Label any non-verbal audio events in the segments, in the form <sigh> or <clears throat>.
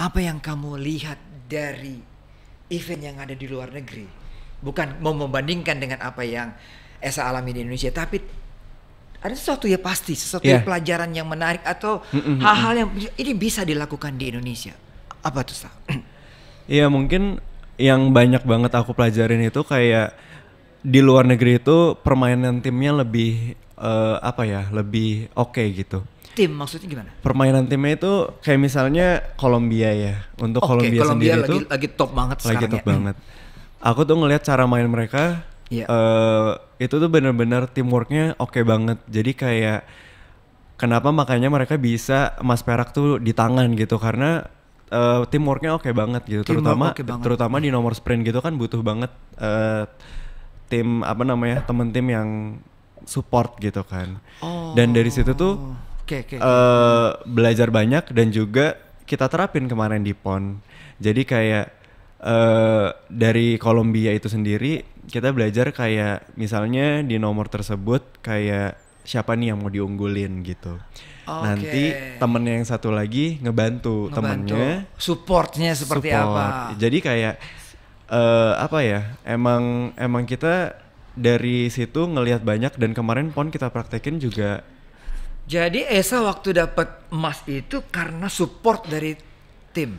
apa yang kamu lihat dari event yang ada di luar negeri bukan mau membandingkan dengan apa yang Esa alami di Indonesia tapi ada sesuatu ya pasti sesuatu yeah. pelajaran yang menarik atau hal-hal mm -hmm. yang ini bisa dilakukan di Indonesia apa tuh sah? <clears throat> Iya mungkin yang banyak banget aku pelajarin itu kayak di luar negeri itu permainan timnya lebih uh, apa ya lebih oke okay gitu tim maksudnya gimana? Permainan timnya itu kayak misalnya Kolombia ya. Untuk Kolombia, okay, sendiri lagi, itu lagi top banget sekarang. Lagi top ya. banget. Aku tuh ngelihat cara main mereka yeah. Iya. uh, itu tuh bener-bener teamworknya oke okay banget. Jadi kayak kenapa makanya mereka bisa emas perak tuh di tangan gitu karena uh, teamworknya oke okay banget gitu. Teamwork terutama okay banget. terutama di nomor sprint gitu kan butuh banget uh, tim apa namanya temen tim yang support gitu kan. Oh. Dan dari situ tuh okay, okay. Uh, eh, belajar banyak dan juga kita terapin kemarin di pon jadi kayak uh, dari Kolombia itu sendiri kita belajar kayak misalnya di nomor tersebut kayak siapa nih yang mau diunggulin gitu. Okay. Nanti temennya yang satu lagi ngebantu, ngebantu. temennya. Supportnya seperti support. apa? Jadi kayak uh, apa ya? Emang emang kita dari situ ngelihat banyak dan kemarin pon kita praktekin juga jadi Esa waktu dapat emas itu karena support dari tim.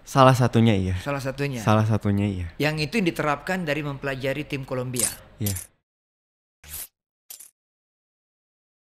Salah satunya iya. Salah satunya. Salah satunya iya. Yang itu yang diterapkan dari mempelajari tim Kolombia. Iya. Yeah.